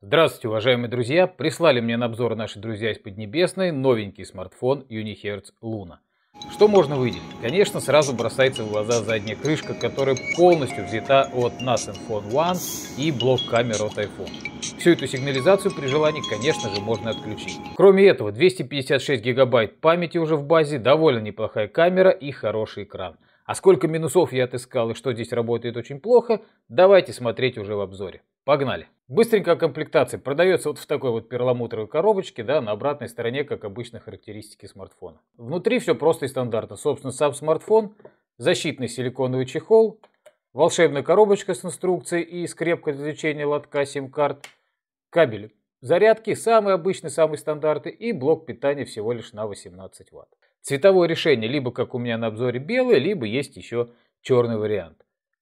Здравствуйте, уважаемые друзья! Прислали мне на обзор наши друзья из Поднебесной новенький смартфон Unihertz Luna. Что можно выделить? Конечно, сразу бросается в глаза задняя крышка, которая полностью взята от Nothing Phone One и блок камер от iPhone. Всю эту сигнализацию при желании, конечно же, можно отключить. Кроме этого, 256 гигабайт памяти уже в базе, довольно неплохая камера и хороший экран. А сколько минусов я отыскал и что здесь работает очень плохо, давайте смотреть уже в обзоре. Погнали! Быстренько о комплектации. Продается вот в такой вот перламутровой коробочке, да, на обратной стороне, как обычно, характеристики смартфона. Внутри все просто и стандартно. Собственно, сам смартфон, защитный силиконовый чехол, волшебная коробочка с инструкцией и скрепка для лечения лотка сим-карт, кабель зарядки, самые обычные, самые стандарты и блок питания всего лишь на 18 Вт. Цветовое решение либо, как у меня на обзоре, белое, либо есть еще черный вариант.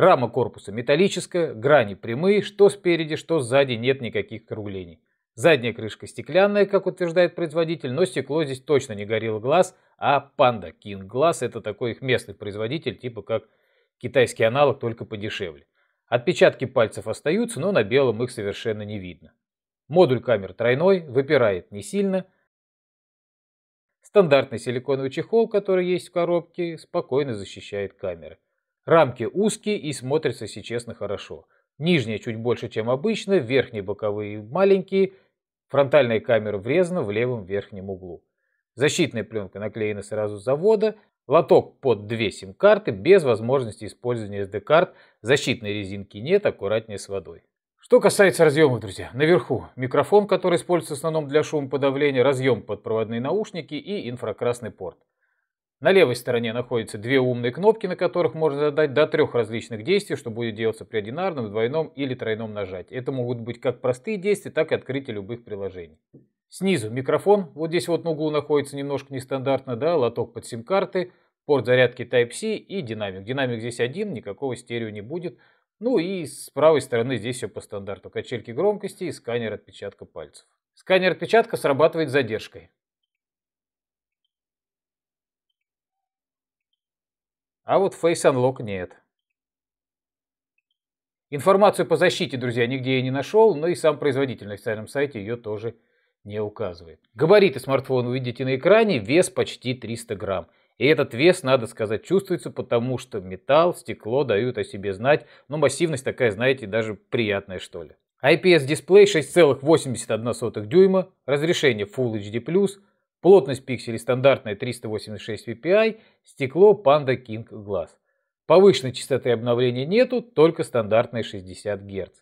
Рама корпуса металлическая, грани прямые, что спереди, что сзади нет никаких округлений Задняя крышка стеклянная, как утверждает производитель, но стекло здесь точно не горел глаз, а панда King Glass это такой их местный производитель, типа как китайский аналог, только подешевле. Отпечатки пальцев остаются, но на белом их совершенно не видно. Модуль камер тройной, выпирает не сильно. Стандартный силиконовый чехол, который есть в коробке, спокойно защищает камеры. Рамки узкие и смотрятся, если честно, хорошо. Нижняя чуть больше, чем обычно, верхние боковые маленькие. Фронтальная камера врезана в левом верхнем углу. Защитная пленка наклеена сразу с завода. Лоток под две сим-карты, без возможности использования SD-карт. Защитной резинки нет, аккуратнее с водой. Что касается разъемов, друзья, наверху микрофон, который используется в основном для шумоподавления, разъем под проводные наушники и инфракрасный порт. На левой стороне находятся две умные кнопки, на которых можно задать до трех различных действий, что будет делаться при одинарном, двойном или тройном нажатии. Это могут быть как простые действия, так и открытие любых приложений. Снизу микрофон, вот здесь вот на углу находится немножко нестандартно, да, лоток под сим-карты, порт зарядки Type-C и динамик. Динамик здесь один, никакого стерео не будет. Ну и с правой стороны здесь все по стандарту. Качельки громкости и сканер отпечатка пальцев. Сканер отпечатка срабатывает задержкой. А вот Face Unlock нет. Информацию по защите, друзья, нигде я не нашел, но и сам производитель на официальном сайте ее тоже не указывает. Габариты смартфона вы видите на экране, вес почти 300 грамм. И этот вес, надо сказать, чувствуется, потому что металл, стекло дают о себе знать. Но ну, массивность такая, знаете, даже приятная, что ли. IPS-дисплей а 6,81 дюйма, разрешение Full HD+, Плотность пикселей стандартная 386 ppi, стекло Panda King Glass. Повышенной частоты обновления нету, только стандартная 60 Гц.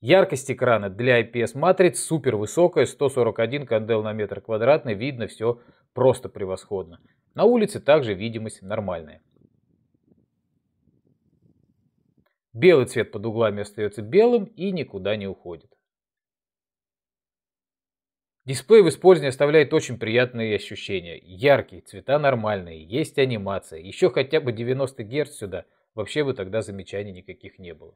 Яркость экрана для IPS-матриц супер высокая, 141 кандел на метр квадратный, видно все просто превосходно. На улице также видимость нормальная. Белый цвет под углами остается белым и никуда не уходит. Дисплей в использовании оставляет очень приятные ощущения. Яркие, цвета нормальные, есть анимация. Еще хотя бы 90 Гц сюда. Вообще бы тогда замечаний никаких не было.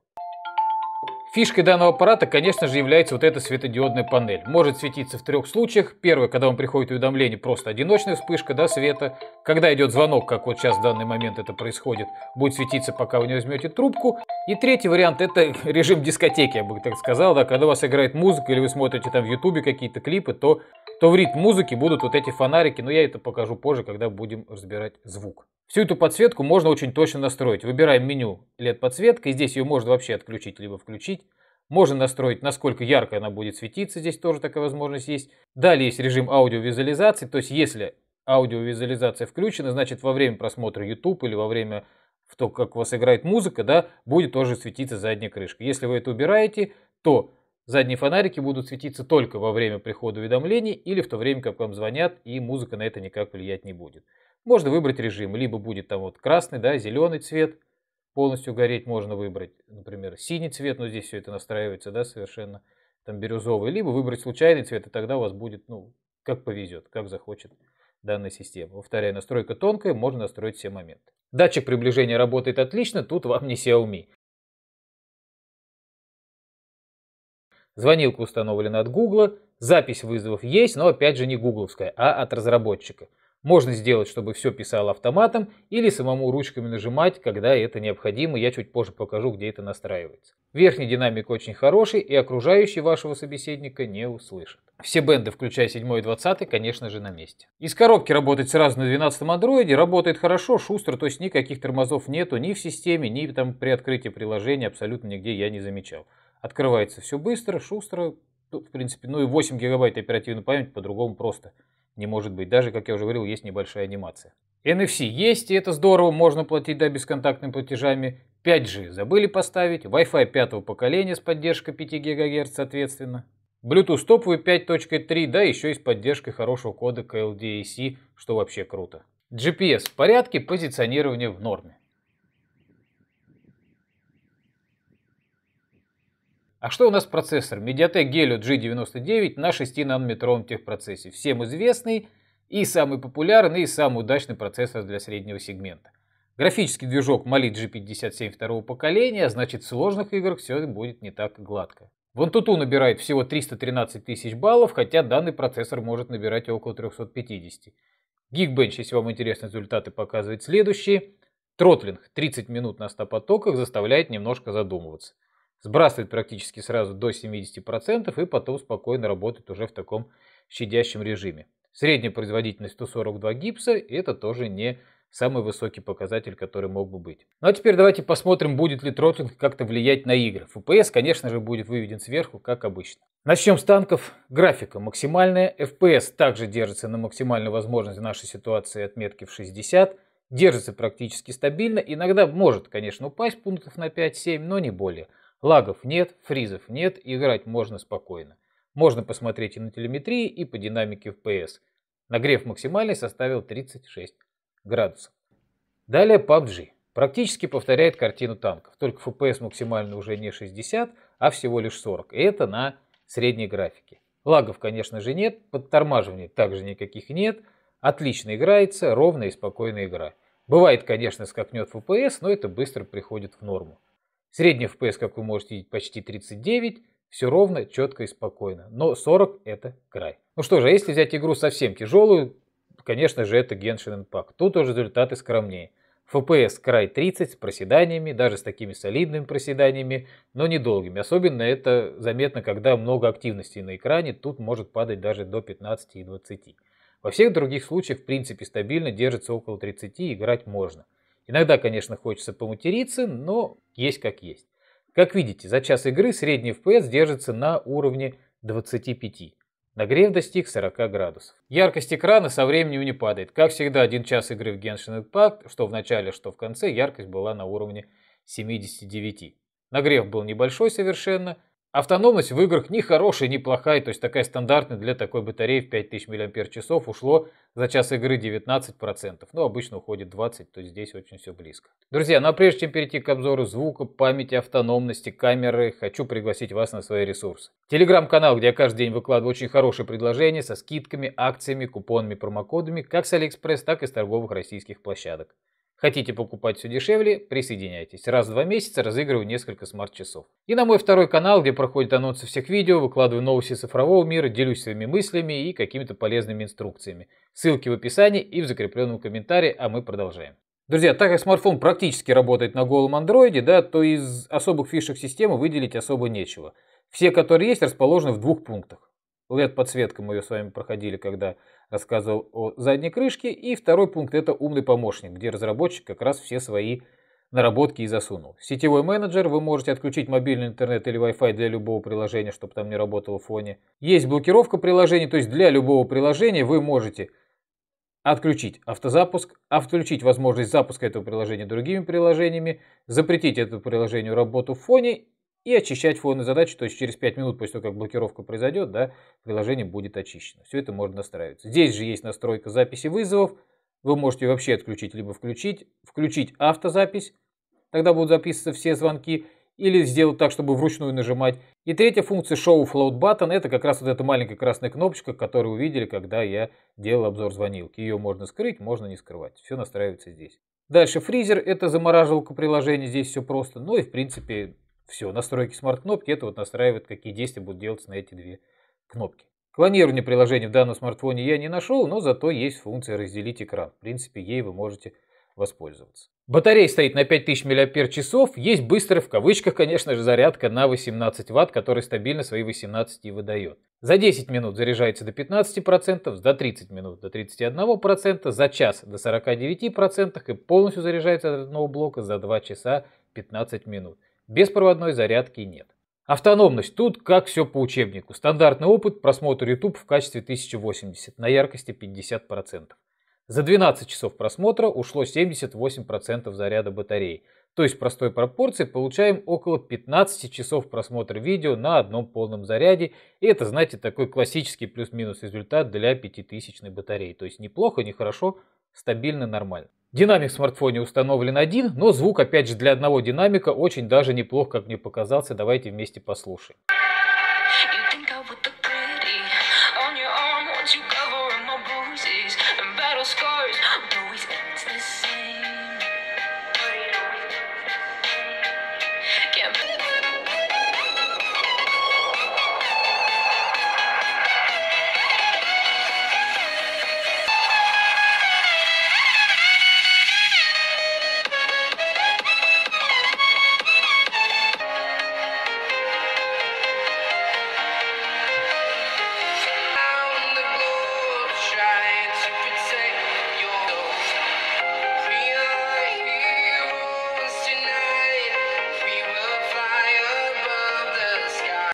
Фишкой данного аппарата, конечно же, является вот эта светодиодная панель. Может светиться в трех случаях. Первое, когда вам приходит уведомление, просто одиночная вспышка да, света. Когда идет звонок, как вот сейчас в данный момент это происходит, будет светиться, пока вы не возьмете трубку. И третий вариант, это режим дискотеки, я бы так сказал. Да, когда у вас играет музыка или вы смотрите там в ютубе какие-то клипы, то, то в ритм музыки будут вот эти фонарики. Но я это покажу позже, когда будем разбирать звук. Всю эту подсветку можно очень точно настроить. Выбираем меню LED подсветка, и здесь ее можно вообще отключить, либо включить. Можно настроить, насколько ярко она будет светиться, здесь тоже такая возможность есть. Далее есть режим аудиовизуализации, то есть если аудиовизуализация включена, значит во время просмотра YouTube или во время в то, как у вас играет музыка, да, будет тоже светиться задняя крышка. Если вы это убираете, то задние фонарики будут светиться только во время прихода уведомлений или в то время, как вам звонят, и музыка на это никак влиять не будет. Можно выбрать режим, либо будет там вот красный, да, зеленый цвет, полностью гореть можно выбрать, например, синий цвет, но здесь все это настраивается, да, совершенно, там бирюзовый, либо выбрать случайный цвет, и тогда у вас будет, ну, как повезет, как захочет данная система. Повторяю, настройка тонкая, можно настроить все моменты. Датчик приближения работает отлично, тут вам не Xiaomi. Звонилка установлена от Google, запись вызовов есть, но опять же не гугловская, а от разработчика. Можно сделать, чтобы все писало автоматом или самому ручками нажимать, когда это необходимо. Я чуть позже покажу, где это настраивается. Верхний динамик очень хороший и окружающий вашего собеседника не услышит. Все бенды, включая 7 и 20, конечно же на месте. Из коробки работать сразу на 12 андроиде работает хорошо, шустро, то есть никаких тормозов нету ни в системе, ни там при открытии приложения, абсолютно нигде я не замечал. Открывается все быстро, шустро, в принципе, ну и 8 гигабайт оперативной памяти по-другому просто не может быть. Даже, как я уже говорил, есть небольшая анимация. NFC есть, и это здорово, можно платить да, бесконтактными платежами. 5G забыли поставить, Wi-Fi пятого поколения с поддержкой 5 ГГц, соответственно. Bluetooth топовый 5.3, да, еще и с поддержкой хорошего кода KLDAC, что вообще круто. GPS в порядке, позиционирование в норме. А что у нас процессор? Mediatek Helio G99 на 6 нанометровом техпроцессе. Всем известный и самый популярный, и самый удачный процессор для среднего сегмента. Графический движок Mali G57 второго поколения, значит в сложных играх все будет не так гладко. Вон Туту набирает всего 313 тысяч баллов, хотя данный процессор может набирать около 350. Geekbench, если вам интересны результаты, показывает следующие. Тротлинг 30 минут на 100 потоках заставляет немножко задумываться сбрасывает практически сразу до 70% и потом спокойно работает уже в таком щадящем режиме. Средняя производительность 142 гипса, и это тоже не самый высокий показатель, который мог бы быть. Ну а теперь давайте посмотрим, будет ли тротлинг как-то влиять на игры. FPS, конечно же, будет выведен сверху, как обычно. Начнем с танков. Графика максимальная. FPS также держится на максимальной возможности нашей ситуации отметки в 60. Держится практически стабильно. Иногда может, конечно, упасть пунктов на 5-7, но не более. Лагов нет, фризов нет, играть можно спокойно. Можно посмотреть и на телеметрии, и по динамике FPS. Нагрев максимальный составил 36 градусов. Далее PUBG. Практически повторяет картину танков, только FPS максимально уже не 60, а всего лишь 40. И это на средней графике. Лагов, конечно же, нет, подтормаживаний также никаких нет. Отлично играется, ровная и спокойная игра. Бывает, конечно, скакнет FPS, но это быстро приходит в норму. Средний FPS, как вы можете видеть, почти 39, все ровно, четко и спокойно. Но 40 это край. Ну что же, а если взять игру совсем тяжелую, конечно же это Genshin Impact. Тут уже результаты скромнее. FPS край 30 с проседаниями, даже с такими солидными проседаниями, но недолгими. Особенно это заметно, когда много активности на экране, тут может падать даже до 15 и 20. Во всех других случаях, в принципе, стабильно держится около 30 и играть можно. Иногда, конечно, хочется поматериться, но есть как есть. Как видите, за час игры средний FPS держится на уровне 25. Нагрев достиг 40 градусов. Яркость экрана со временем не падает. Как всегда, один час игры в Genshin Impact, что в начале, что в конце, яркость была на уровне 79. Нагрев был небольшой совершенно, Автономность в играх ни хорошая, ни плохая, то есть такая стандартная для такой батареи в 5000 мАч ушло за час игры 19%, но ну, обычно уходит 20%, то есть здесь очень все близко. Друзья, ну а прежде чем перейти к обзору звука, памяти, автономности, камеры, хочу пригласить вас на свои ресурсы. Телеграм-канал, где я каждый день выкладываю очень хорошие предложения со скидками, акциями, купонами, промокодами, как с Алиэкспресс, так и с торговых российских площадок. Хотите покупать все дешевле? Присоединяйтесь. Раз в два месяца разыгрываю несколько смарт-часов. И на мой второй канал, где проходят анонсы всех видео, выкладываю новости цифрового мира, делюсь своими мыслями и какими-то полезными инструкциями. Ссылки в описании и в закрепленном комментарии, а мы продолжаем. Друзья, так как смартфон практически работает на голом андроиде, да, то из особых фишек системы выделить особо нечего. Все, которые есть, расположены в двух пунктах. LED-подсветка мы ее с вами проходили, когда рассказывал о задней крышке. И второй пункт – это умный помощник, где разработчик как раз все свои наработки и засунул. Сетевой менеджер, вы можете отключить мобильный интернет или Wi-Fi для любого приложения, чтобы там не работало в фоне. Есть блокировка приложений, то есть для любого приложения вы можете отключить автозапуск, отключить возможность запуска этого приложения другими приложениями, запретить этому приложению работу в фоне и очищать фоновые задачи, то есть через 5 минут после того, как блокировка произойдет, да, приложение будет очищено. Все это можно настраивать. Здесь же есть настройка записи вызовов. Вы можете вообще отключить, либо включить. Включить автозапись, тогда будут записываться все звонки. Или сделать так, чтобы вручную нажимать. И третья функция Show Float Button – это как раз вот эта маленькая красная кнопочка, которую вы видели, когда я делал обзор звонилки. Ее можно скрыть, можно не скрывать. Все настраивается здесь. Дальше фризер – это замораживалка приложения. здесь все просто. Ну и в принципе все, настройки смарт-кнопки, это вот настраивает, какие действия будут делаться на эти две кнопки. Клонирование приложений в данном смартфоне я не нашел, но зато есть функция разделить экран. В принципе, ей вы можете воспользоваться. Батарея стоит на 5000 мАч, есть быстрая, в кавычках, конечно же, зарядка на 18 Вт, которая стабильно свои 18 и выдает. За 10 минут заряжается до 15%, за 30 минут до 31%, за час до 49% и полностью заряжается от одного блока за 2 часа 15 минут. Беспроводной зарядки нет. Автономность тут как все по учебнику. Стандартный опыт просмотр YouTube в качестве 1080 на яркости 50%. За 12 часов просмотра ушло 78% заряда батареи. То есть в простой пропорции получаем около 15 часов просмотра видео на одном полном заряде. И это, знаете, такой классический плюс-минус результат для 5000 батареи. То есть неплохо, нехорошо, стабильно, нормально. Динамик в смартфоне установлен один, но звук опять же для одного динамика очень даже неплох, как мне показался. Давайте вместе послушаем.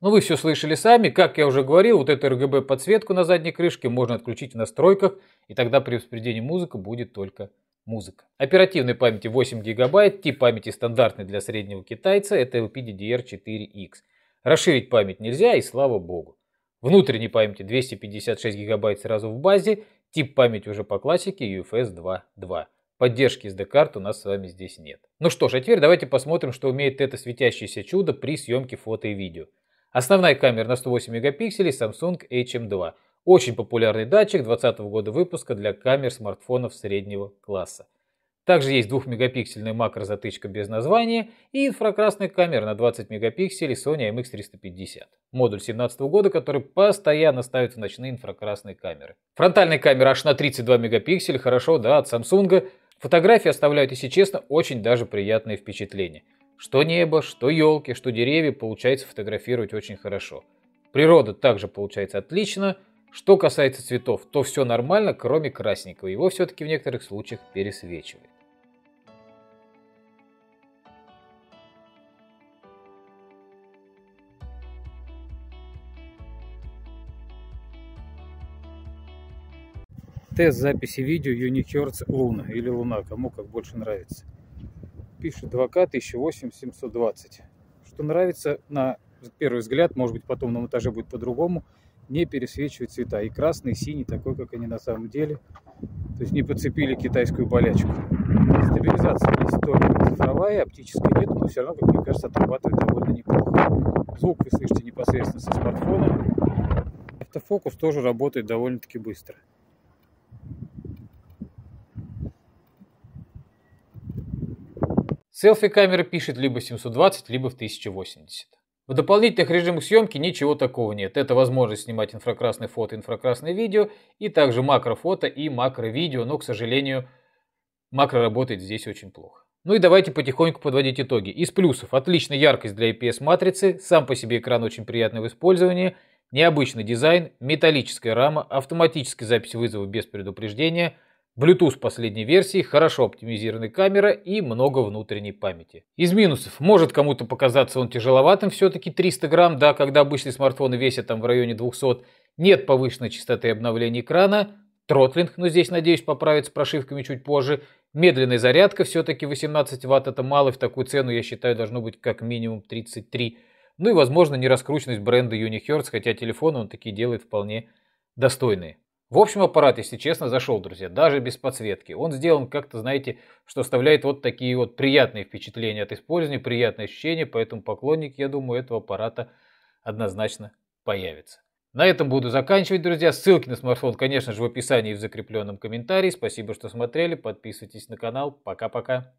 Но ну, вы все слышали сами, как я уже говорил, вот эту RGB подсветку на задней крышке можно отключить в настройках, и тогда при воспроизведении музыки будет только музыка. Оперативной памяти 8 гигабайт, тип памяти стандартный для среднего китайца, это LPDDR4X. Расширить память нельзя и слава богу. Внутренней памяти 256 гигабайт сразу в базе, тип памяти уже по классике UFS 2.2. Поддержки SD карт у нас с вами здесь нет. Ну что ж, а теперь давайте посмотрим, что умеет это светящееся чудо при съемке фото и видео. Основная камера на 108 мегапикселей Samsung HM2. Очень популярный датчик 2020 года выпуска для камер смартфонов среднего класса. Также есть 2-мегапиксельная макрозатычка без названия и инфракрасная камера на 20 мегапикселей Sony MX350. Модуль 17 года, который постоянно ставит в ночные инфракрасные камеры. Фронтальная камера аж на 32 мегапикселя, хорошо, да, от Samsung. Фотографии оставляют, если честно, очень даже приятные впечатления. Что небо, что елки, что деревья получается фотографировать очень хорошо. Природа также получается отлично. Что касается цветов, то все нормально, кроме красненького. Его все-таки в некоторых случаях пересвечивает. Тест записи видео Unique Луна или Луна, кому как больше нравится пишет 2К 1008-720. Что нравится на первый взгляд, может быть потом на монтаже будет по-другому, не пересвечивают цвета. И красный, и синий, такой, как они на самом деле. То есть не подцепили китайскую болячку. Стабилизация есть только цифровая, оптическая нет, но все равно, как мне кажется, отрабатывает довольно неплохо. Звук вы слышите непосредственно со смартфона. Автофокус тоже работает довольно-таки быстро. Селфи-камера пишет либо 720, либо в 1080. В дополнительных режимах съемки ничего такого нет. Это возможность снимать инфракрасные фото, инфракрасное видео, и также макрофото и макровидео, но, к сожалению, макро работает здесь очень плохо. Ну и давайте потихоньку подводить итоги. Из плюсов. Отличная яркость для IPS-матрицы, сам по себе экран очень приятный в использовании, необычный дизайн, металлическая рама, автоматическая запись вызова без предупреждения – Bluetooth последней версии, хорошо оптимизированная камера и много внутренней памяти. Из минусов. Может кому-то показаться он тяжеловатым, все-таки 300 грамм, да, когда обычные смартфоны весят там в районе 200. Нет повышенной частоты обновления экрана, тротлинг, но ну, здесь, надеюсь, поправится с прошивками чуть позже. Медленная зарядка, все-таки 18 ватт это мало, и в такую цену, я считаю, должно быть как минимум 33. Ну и, возможно, нераскрученность бренда Unihertz, хотя телефоны он такие делает вполне достойные. В общем, аппарат, если честно, зашел, друзья, даже без подсветки. Он сделан как-то, знаете, что оставляет вот такие вот приятные впечатления от использования, приятные ощущения, поэтому поклонники, я думаю, этого аппарата однозначно появятся. На этом буду заканчивать, друзья. Ссылки на смартфон, конечно же, в описании и в закрепленном комментарии. Спасибо, что смотрели. Подписывайтесь на канал. Пока-пока.